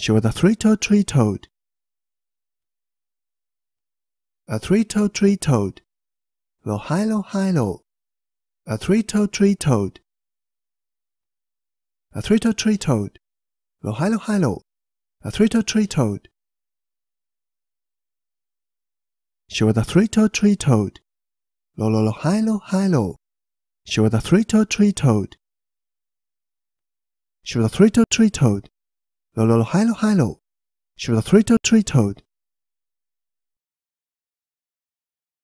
She was a three-toed tree-toad. A three-toed tree-toad. Lo hi lo hi lo. A three-toed tree-toad. A three-toed tree-toad. Lo hi lo hi lo. A three-toed tree-toad. She was a three-toed tree-toad. Lo lo lo hi lo hi lo. She was a three-toed tree-toad. She was a three-toed tree-toad. Hello, Hilo Hilo. She was a three-toed three-toed